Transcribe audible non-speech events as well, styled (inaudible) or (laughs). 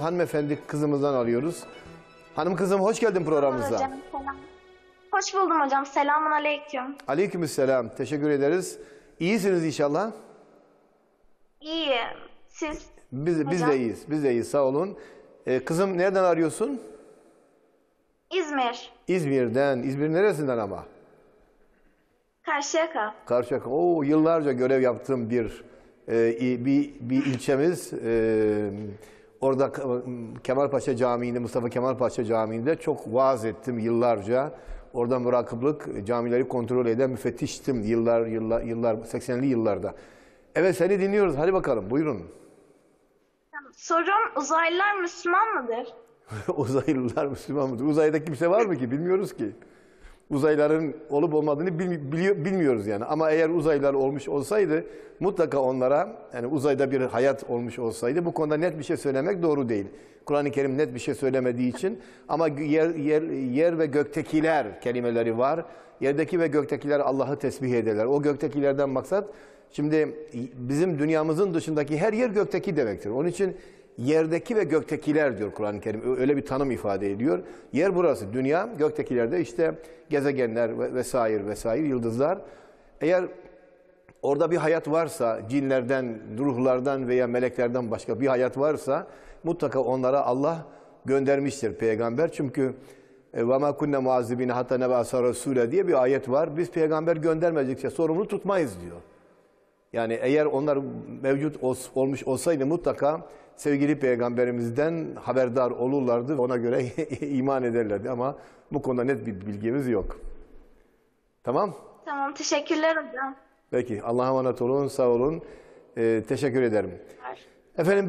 Hanımefendi kızımızdan alıyoruz. Hanım kızım hoş geldin programımıza. Hocam, selam. Hoş buldum hocam. Selamun aleyküm. Aleykümselam. Teşekkür ederiz. İyisiniz inşallah. İyiyim. Siz Biz, biz de iyiyiz. Biz de iyiyiz. Sağ olun. Ee, kızım nereden arıyorsun? İzmir, İzmir'den. İzmir neresinden ama? Karşıyaka. Karşıyaka. Oo, yıllarca görev yaptığım bir e, bir, bir ilçemiz. E, Orada Kemalpaşa Camii'nde, Mustafa Kemalpaşa Camii'nde çok vaaz ettim yıllarca. Orada murakıblık, camileri kontrol eden müfettiştim yıllar, yıllar, yıllar 80'li yıllarda. Evet seni dinliyoruz. Hadi bakalım buyurun. Sorum uzaylılar Müslüman mıdır? (laughs) uzaylılar Müslüman mıdır? Uzayda kimse var mı ki? Bilmiyoruz ki uzayların olup olmadığını bilmiyoruz yani. Ama eğer uzaylar olmuş olsaydı mutlaka onlara yani uzayda bir hayat olmuş olsaydı bu konuda net bir şey söylemek doğru değil. Kur'an-ı Kerim net bir şey söylemediği için ama yer, yer, yer ve göktekiler kelimeleri var. Yerdeki ve göktekiler Allah'ı tesbih ederler. O göktekilerden maksat şimdi bizim dünyamızın dışındaki her yer gökteki demektir. Onun için yerdeki ve göktekiler diyor Kur'an-ı Kerim. Öyle bir tanım ifade ediyor. Yer burası, dünya. Göktekilerde işte gezegenler vesaire vesaire, yıldızlar. Eğer orada bir hayat varsa, cinlerden, ruhlardan veya meleklerden başka bir hayat varsa mutlaka onlara Allah göndermiştir peygamber. Çünkü وَمَا كُنَّ مُعَذِّبِينَ حَتَّى نَبَعْسَ رَسُولَ diye bir ayet var. Biz peygamber göndermedikçe sorumlu tutmayız diyor. Yani eğer onlar mevcut olmuş olsaydı mutlaka sevgili peygamberimizden haberdar olurlardı. Ona göre (laughs) iman ederlerdi ama bu konuda net bir bilgimiz yok. Tamam? Tamam. Teşekkürler hocam. Peki. Allah'a emanet olun. Sağ olun. Ee, teşekkür ederim. Var. Efendim